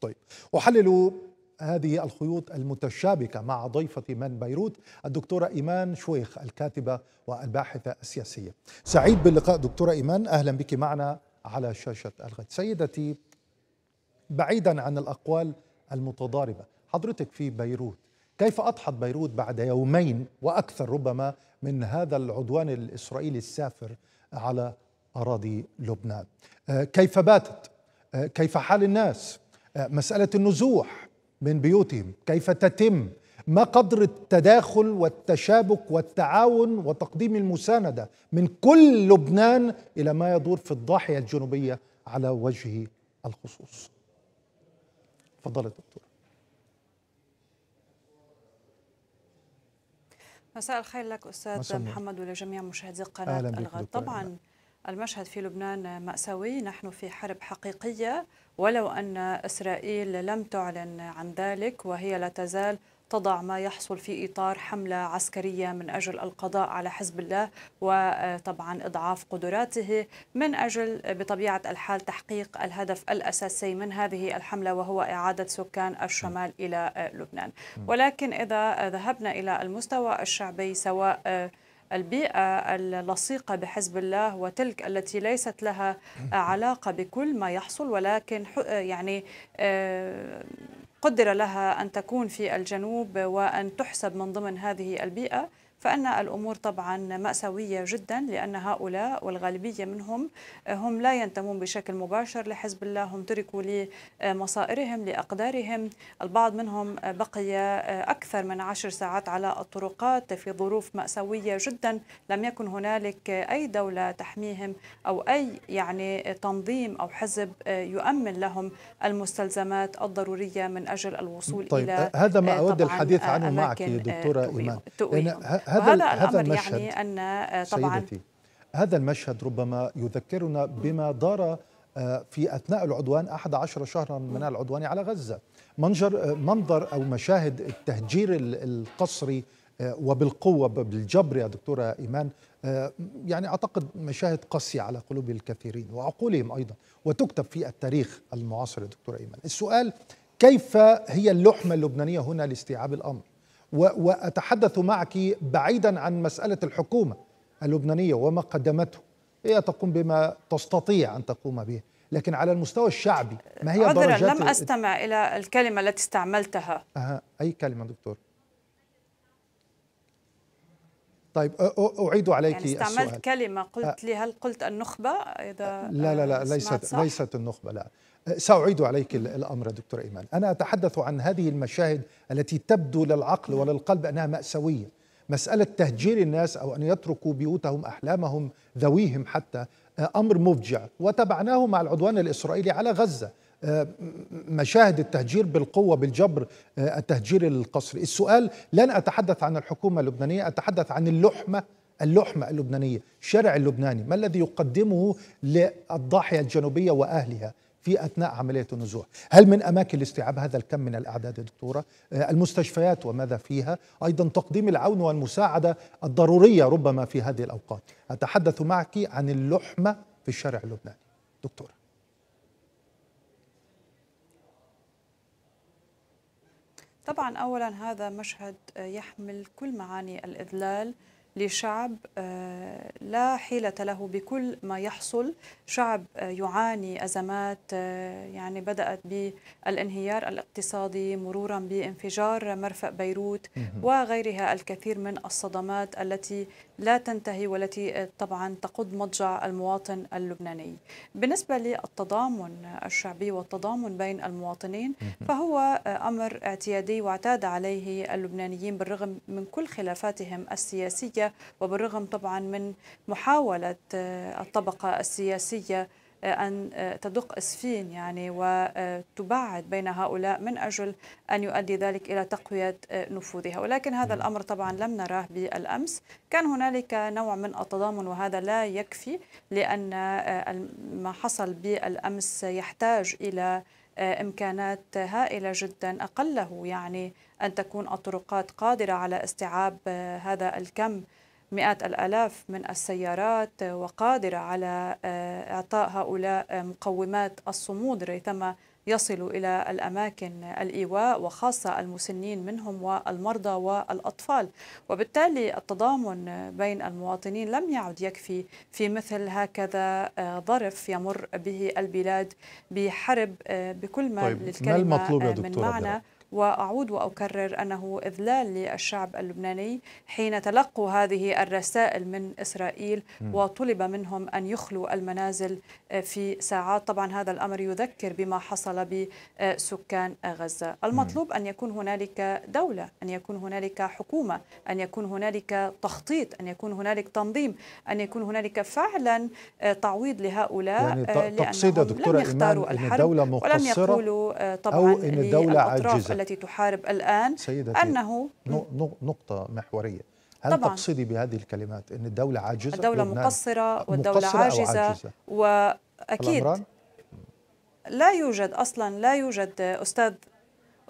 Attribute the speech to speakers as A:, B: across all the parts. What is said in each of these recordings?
A: طيب أحلل هذه الخيوط المتشابكة مع ضيفتي من بيروت الدكتورة إيمان شويخ الكاتبة والباحثة السياسية سعيد باللقاء دكتورة إيمان أهلا بك معنا على شاشة الغد سيدتي بعيدا عن الأقوال المتضاربة حضرتك في بيروت كيف أضحت بيروت بعد يومين وأكثر ربما من هذا العدوان الإسرائيلي السافر على أراضي لبنان آه، كيف باتت آه، كيف حال الناس آه، مسألة النزوح من بيوتهم كيف تتم ما قدر التداخل والتشابك والتعاون وتقديم المساندة من كل لبنان إلى ما يدور في الضاحية الجنوبية على وجه الخصوص تفضل دكتور
B: مساء الخير لك استاذ محمد ولجميع مشاهدي قناه الغد طبعا المشهد في لبنان مأساوي نحن في حرب حقيقية ولو أن إسرائيل لم تعلن عن ذلك وهي لا تزال تضع ما يحصل في إطار حملة عسكرية من أجل القضاء على حزب الله وطبعا إضعاف قدراته من أجل بطبيعة الحال تحقيق الهدف الأساسي من هذه الحملة وهو إعادة سكان الشمال إلى لبنان ولكن إذا ذهبنا إلى المستوى الشعبي سواء البيئة اللصيقة بحزب الله وتلك التي ليست لها علاقة بكل ما يحصل ولكن يعني آه، قدر لها أن تكون في الجنوب وأن تحسب من ضمن هذه البيئة فأن الأمور طبعا مأساوية جدا لأن هؤلاء والغالبية منهم آه، هم لا ينتمون بشكل مباشر لحزب الله هم تركوا لمصائرهم لأقدارهم البعض منهم آه، بقي آه، أكثر من عشر ساعات على الطرقات في ظروف مأساوية جدا لم يكن هنالك أي دولة تحميهم أو أي يعني تنظيم أو حزب يؤمن لهم المستلزمات الضرورية من أجل الوصول طيب إلى هذا ما أود الحديث عنه معك دكتورة إيمان
A: يعني هذا هذا يعني المشهد يعني
B: أن آه، طبعا سيدتي
A: هذا المشهد ربما يذكرنا بما دار آه، في أثناء العدوان 11 شهرا من العدوان على غزة منظر آه، منظر أو مشاهد التهجير القسري وبالقوة بالجبر يا دكتورة إيمان يعني أعتقد مشاهد قاسية على قلوب الكثيرين وعقولهم أيضا وتكتب في التاريخ المعاصر يا دكتورة إيمان السؤال كيف هي اللحمة اللبنانية هنا لاستيعاب الأمر وأتحدث معك بعيدا عن مسألة الحكومة اللبنانية وما قدمته هي تقوم بما تستطيع أن تقوم به لكن على المستوى الشعبي ما هي عذرا لم أستمع
B: إلى الكلمة التي استعملتها
A: أه أي كلمة دكتور طيب اعيد عليك يعني استعملت السؤال.
B: كلمه قلت لي هل قلت النخبه اذا لا لا لا آه، ليست صح؟ ليست
A: النخبه لا ساعيد عليك الامر دكتور ايمان انا اتحدث عن هذه المشاهد التي تبدو للعقل وللقلب انها ماساويه مساله تهجير الناس او ان يتركوا بيوتهم احلامهم ذويهم حتى امر مفجع وتبعناه مع العدوان الاسرائيلي على غزه مشاهد التهجير بالقوه بالجبر آه، التهجير القسري السؤال لن اتحدث عن الحكومه اللبنانيه اتحدث عن اللحمه اللحمه اللبنانيه الشارع اللبناني ما الذي يقدمه للضاحيه الجنوبيه واهلها في اثناء عمليه النزوح، هل من اماكن لاستيعاب هذا الكم من الاعداد يا دكتوره؟ آه، المستشفيات وماذا فيها؟ ايضا تقديم العون والمساعده الضروريه ربما في هذه الاوقات. اتحدث معك عن اللحمه في الشارع اللبناني. دكتوره
B: طبعا اولا هذا مشهد يحمل كل معاني الاذلال لشعب آه، لا حيلة له بكل ما يحصل شعب آه، يعاني أزمات آه، يعني بدأت بالانهيار الاقتصادي مرورا بانفجار مرفأ بيروت وغيرها الكثير من الصدمات التي لا تنتهي والتي آه، طبعا تقود مضجع المواطن اللبناني بالنسبة للتضامن الشعبي والتضامن بين المواطنين فهو آه، أمر اعتيادي واعتاد عليه اللبنانيين بالرغم من كل خلافاتهم السياسية وبالرغم طبعا من محاولة آه، الطبقة السياسية أن آه، تدق أسفين يعني وتبعد آه، بين هؤلاء من أجل أن يؤدي ذلك إلى تقوية آه، نفوذها ولكن هذا نعم. الأمر طبعا لم نراه بالأمس كان هنالك نوع من التضامن وهذا لا يكفي لأن ما حصل بالأمس يحتاج إلى إمكانات هائلة جدا أقله يعني أن تكون الطرقات قادرة على استيعاب هذا الكم مئات الآلاف من السيارات وقادرة على آه، إعطاء هؤلاء مقومات الصمود ريثما يصلوا إلى الأماكن الإيواء وخاصة المسنين منهم والمرضى والأطفال وبالتالي التضامن بين المواطنين لم يعد يكفي في مثل هكذا آه، ظرف يمر به البلاد بحرب آه، بكل ما طيب للكلمة ما المطلوب يا دكتورة من معنى وأعود وأكرر أنه إذلال للشعب اللبناني حين تلقوا هذه الرسائل من إسرائيل وطلب منهم أن يخلوا المنازل في ساعات طبعا هذا الأمر يذكر بما حصل بسكان غزة المطلوب أن يكون هنالك دولة أن يكون هنالك حكومة أن يكون هنالك تخطيط أن يكون هنالك تنظيم أن يكون هنالك فعلا تعويض لهؤلاء يعني لانهم لم يختاروا الحرب ولم يقولوا طبعا أو إن الدولة عاجزة التي تحارب الآن سيدتي أنه
A: نقطة محورية هل طبعاً. تقصدي بهذه الكلمات أن الدولة عاجزة؟ الدولة مقصرة والدولة مقصرة عاجزة, عاجزة
B: وأكيد الأمران؟ لا يوجد أصلا لا يوجد أستاذ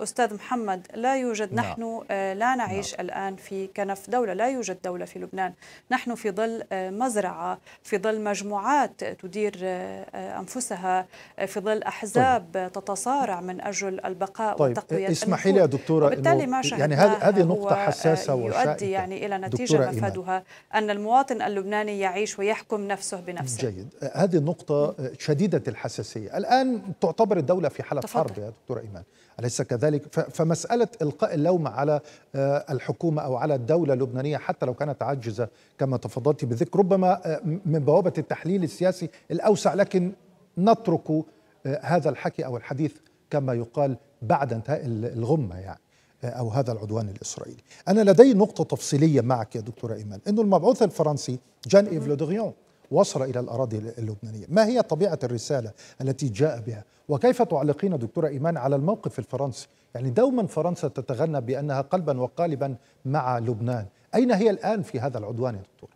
B: أستاذ محمد لا يوجد نعم. نحن آه، لا نعم. نعيش لا. الآن في كنف دولة لا يوجد دولة في لبنان نحن في ظل آه، مزرعة في ظل مجموعات تدير آه، أنفسها في ظل أحزاب طيب. تتصارع من أجل البقاء طيب. والتقوية اسمحي لي يا دكتورة وبالتالي ما يعني هذه نقطة حساسة وشائكة يؤدي يعني إلى نتيجة مفادها أن المواطن اللبناني يعيش ويحكم نفسه بنفسه جيد
A: هذه النقطة شديدة الحساسية الآن تعتبر الدولة في حالة تفضل. حرب يا دكتورة إيمان أليس كذلك ذلك فمسألة إلقاء اللوم على آه، الحكومة أو على الدولة اللبنانية حتى لو كانت عاجزة كما تفضلت بذكر ربما آه، من بوابة التحليل السياسي الأوسع لكن نترك آه، هذا الحكي أو الحديث كما يقال بعد انتهاء الغمة يعني أو هذا العدوان الإسرائيلي أنا لدي نقطة تفصيلية معك يا دكتورة إيمان أن المبعوث الفرنسي جان إيف لودغيون وصل إلى الأراضي اللبنانية ما هي طبيعة الرسالة التي جاء بها وكيف تعلقين دكتورة إيمان على الموقف الفرنسي يعني دوما فرنسا تتغنى بأنها قلبا وقالبا مع لبنان أين هي الآن في هذا العدوان يا دكتور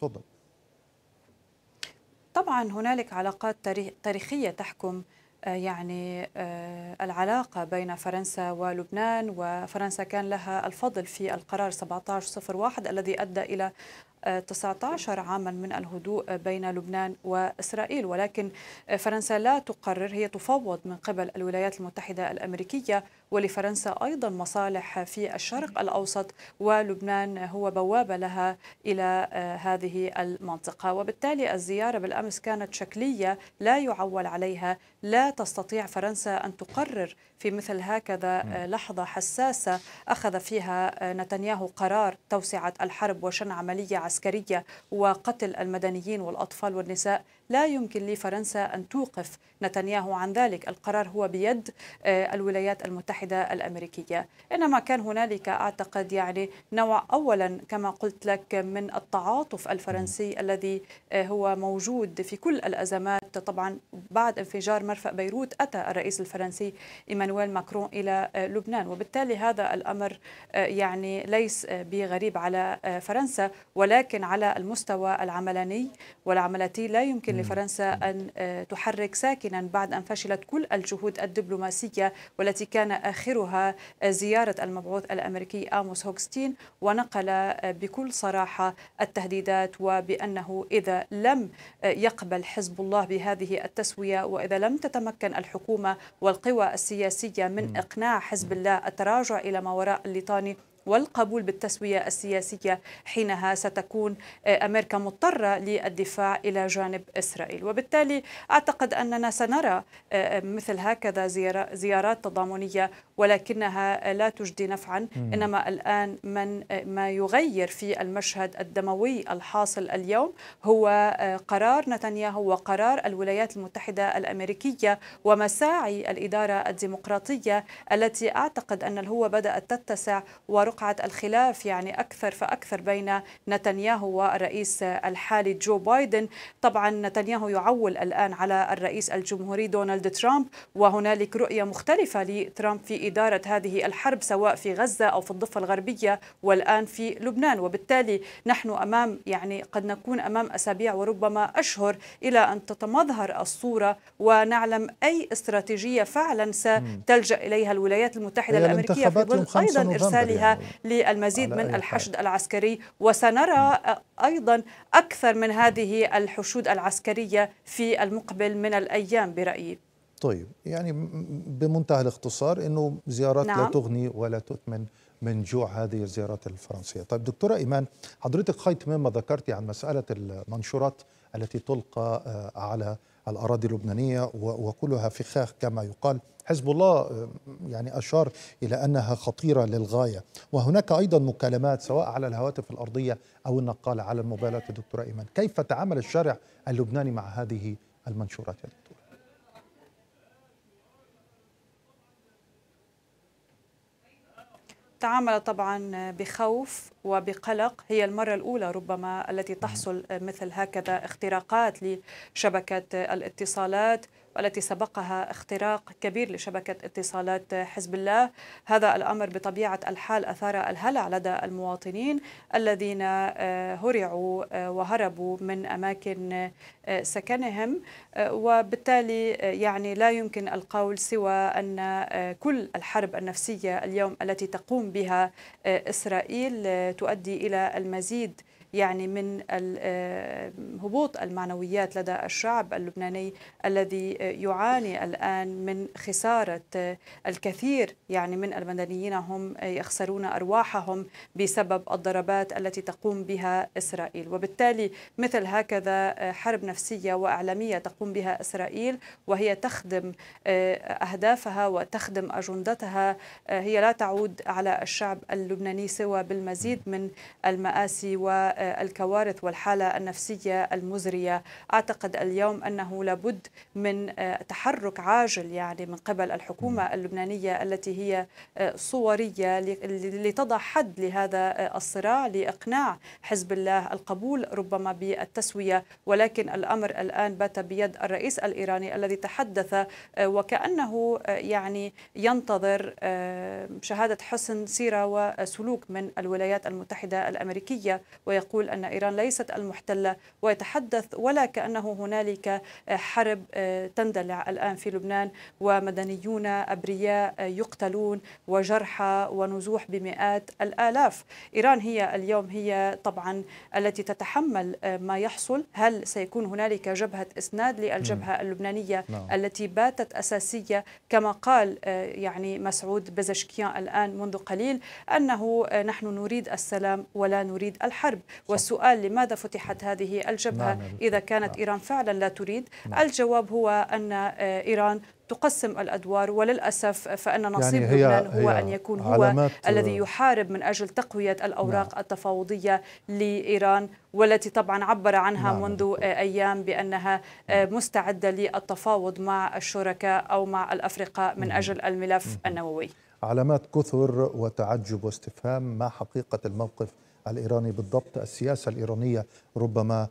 A: تفضل
B: طبعا هنالك علاقات تاريخية تحكم آه، يعني آه، العلاقة بين فرنسا ولبنان وفرنسا كان لها الفضل في القرار 1701 الذي أدى إلى 19 آه، عاما من الهدوء بين لبنان وإسرائيل ولكن فرنسا لا تقرر هي تفوض من قبل الولايات المتحدة الأمريكية ولفرنسا أيضا مصالح في الشرق الأوسط ولبنان هو بوابة لها إلى آه، هذه المنطقة وبالتالي الزيارة بالأمس كانت شكلية لا يعول عليها لا تستطيع فرنسا أن تقرر في مثل هكذا آه، نعم. لحظة حساسة أخذ فيها آه، نتنياهو قرار توسعة الحرب وشن عملية عسكرية وقتل المدنيين والأطفال والنساء لا يمكن لفرنسا أن توقف نتنياهو عن ذلك القرار هو بيد آه، الولايات المتحدة الأمريكية إنما كان هنالك أعتقد يعني نوع أولا كما قلت لك من التعاطف الفرنسي الذي آه، هو موجود في كل الأزمات حتى طبعا بعد انفجار مرفأ بيروت أتى الرئيس الفرنسي إيمانويل ماكرون إلى آه، لبنان وبالتالي هذا الأمر آه، يعني ليس آه، بغريب على فرنسا ولكن على المستوى العملاني والعملاتي لا يمكن لفرنسا أن تحرك ساكنا بعد أن فشلت كل الجهود الدبلوماسية والتي كان آخرها زيارة المبعوث الأمريكي آموس هوكستين ونقل بكل صراحة التهديدات وبأنه إذا لم يقبل حزب الله بها بهذه التسوية وإذا لم تتمكن الحكومة والقوى السياسية من إقناع حزب الله التراجع إلى ما وراء الليطاني والقبول بالتسوية السياسية حينها ستكون آه، أمريكا مضطرة للدفاع إلى جانب إسرائيل وبالتالي أعتقد أننا سنرى آه، آه، مثل هكذا زيارات تضامنية ولكنها لا تجدي نفعا إنما الآن من ما يغير في المشهد الدموي الحاصل اليوم هو قرار نتنياهو وقرار الولايات المتحدة الأمريكية ومساعي الإدارة الديمقراطية التي أعتقد أن الهوة بدأت تتسع وربما رقعة الخلاف يعني أكثر فأكثر بين نتنياهو والرئيس الحالي جو بايدن طبعا نتنياهو يعول الآن على الرئيس الجمهوري دونالد ترامب وهنالك رؤية مختلفة لترامب في إدارة هذه الحرب سواء في غزة أو في الضفة الغربية والآن في لبنان وبالتالي نحن أمام يعني قد نكون أمام أسابيع وربما أشهر إلى أن تتمظهر الصورة ونعلم أي استراتيجية فعلا ستلجأ إليها الولايات المتحدة الأمريكية في ظل أيضا إرسالها يعني. للمزيد من الحشد العسكري وسنرى أيضا أكثر من هذه الحشود العسكرية في المقبل من الأيام برأيي
A: طيب يعني بمنتهى الاختصار أنه زيارات نعم. لا تغني ولا تؤمن من جوع هذه الزيارات الفرنسية طيب دكتورة إيمان حضرتك خيط مما ذكرتي عن مسألة المنشورات التي تلقى آه، على الأراضي اللبنانية وكلها فخاخ كما يقال حزب الله آه، يعني أشار إلى أنها خطيرة للغاية وهناك أيضا مكالمات سواء على الهواتف الأرضية أو النقالة على الموبايلات دكتورة إيمان كيف تعامل الشارع اللبناني مع هذه المنشورات يا دكتور؟
B: تعامل طبعا بخوف وبقلق هي المرة الأولى ربما التي تحصل مثل هكذا اختراقات لشبكة الاتصالات والتي سبقها اختراق كبير لشبكة اتصالات حزب الله هذا الأمر بطبيعة الحال أثار الهلع لدى المواطنين الذين آه، هرعوا آه، وهربوا من أماكن آه، سكنهم وبالتالي يعني لا يمكن القول سوى أن كل الحرب النفسية اليوم التي تقوم بها إسرائيل تؤدي إلى المزيد يعني من آه، هبوط المعنويات لدى الشعب اللبناني الذي يعاني الآن من خسارة الكثير يعني من المدنيين هم يخسرون أرواحهم بسبب الضربات التي تقوم بها إسرائيل وبالتالي مثل هكذا حرب نفسية وإعلامية تقوم بها إسرائيل وهي تخدم آه، أهدافها وتخدم أجندتها آه، هي لا تعود على الشعب اللبناني سوى بالمزيد من المآسي و آه، الكوارث والحالة النفسية المزرية أعتقد اليوم أنه لابد من آه، تحرك عاجل يعني من قبل الحكومة اللبنانية التي هي آه، صورية لتضع حد لهذا الصراع لإقناع حزب الله القبول ربما بالتسوية ولكن الأمر الآن بات بيد الرئيس الإيراني الذي تحدث وكأنه يعني ينتظر شهادة حسن سيرة وسلوك من الولايات المتحدة الأمريكية ويقول يقول أن إيران ليست المحتلة ويتحدث ولا كأنه هنالك آه، حرب آه، تندلع الآن في لبنان ومدنيون أبرياء آه، يقتلون وجرحى ونزوح بمئات الآلاف إيران هي اليوم هي طبعا التي تتحمل ما يحصل هل سيكون هنالك جبهة إسناد للجبهة اللبنانية نعم. التي باتت أساسية كما قال يعني مسعود بزشكيان الآن منذ قليل أنه نحن نريد السلام ولا نريد الحرب والسؤال لماذا فتحت هذه الجبهة نعم، نعم. إذا كانت نعم. إيران فعلا لا تريد الجواب هو أن آه، إيران تقسم الادوار وللاسف آه، فان يعني نصيب يعني لبنان هو ان يكون هو آه، الذي يحارب من اجل تقويه الاوراق نعم. التفاوضيه لايران والتي طبعا عبر عنها نعم. منذ ايام بانها مستعده للتفاوض مع الشركاء او مع الافرقاء من اجل الملف النووي.
A: علامات كثر وتعجب واستفهام ما حقيقه الموقف الإيراني بالضبط السياسة الإيرانية ربما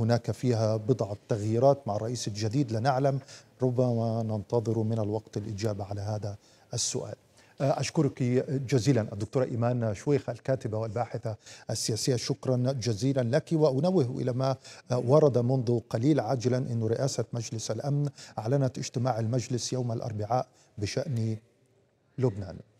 A: هناك فيها بضعة تغييرات مع الرئيس الجديد لا نعلم ربما ننتظر من الوقت الإجابة على هذا السؤال آه، أشكرك جزيلا الدكتورة إيمان شويخ الكاتبة والباحثة السياسية شكرا جزيلا لك وأنوه إلى ما آه، ورد منذ قليل عاجلا أن رئاسة مجلس الأمن أعلنت اجتماع المجلس يوم الأربعاء بشأن لبنان